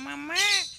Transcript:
Mamá,